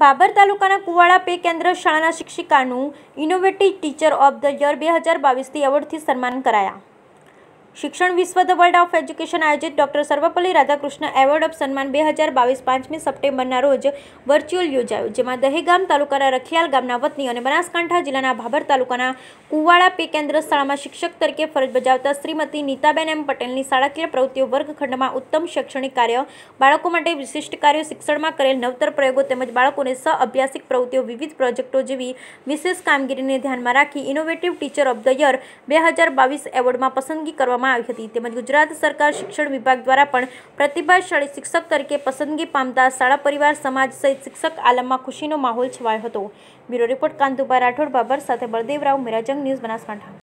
બાબર તાલુકાના કુવાડા પે કેન્દ્ર શાળાના શિક્ષિકાનું innovative teacher of the year બે હજાર બાવીસથી એવોર્ડથી સન્માન કરાયા શિક્ષણ વિશ્વ ધ વર્લ્ડ ઓફ એજ્યુકેશન આયોજિત doctor Sarvepalli Radhakrishna award of સન્માન બે હજાર બાવીસ પાંચમી સપ્ટેમ્બરના રોજ વર્ચ્યુઅલ યોજાયું જેમાં દહેગામ તાલુકાના રખિયાલ ગામના વતની અને બનાસકાંઠા જિલ્લાના ભાભર તાલુકાના કુવાડા પે કેન્દ્ર શાળામાં શિક્ષક તરીકે ફરજ બજાવતા શ્રીમતી નીતાબેન એમ પટેલની શાળાકીય પ્રવૃત્તિઓ વર્ગખંડમાં ઉત્તમ શૈક્ષણિક કાર્ય બાળકો માટે વિશિષ્ટ કાર્યો શિક્ષણમાં કરેલ નવતર પ્રયોગો તેમજ બાળકોને અભ્યાસિક પ્રવૃત્તિઓ વિવિધ પ્રોજેક્ટો જેવી વિશેષ કામગીરીને ધ્યાનમાં રાખી innovative teacher of the year બે હજાર બાવીસ એવોર્ડમાં પસંદગી કરવામાં કરવામાં આવી હતી તેમજ ગુજરાત સરકાર શિક્ષણ વિભાગ દ્વારા પણ પ્રતિભાશાળી શિક્ષક તરીકે પસંદગી પામતા શાળા પરિવાર સમાજ સહિત શિક્ષક આલમમાં ખુશીનો માહોલ છવાયો હતો બ્યુરો રિપોર્ટ કાંતુભાઈ રાઠોડ બાબર સાથે બળદેવરાવ મેરાજંગ ન્યૂઝ બનાસકાંઠા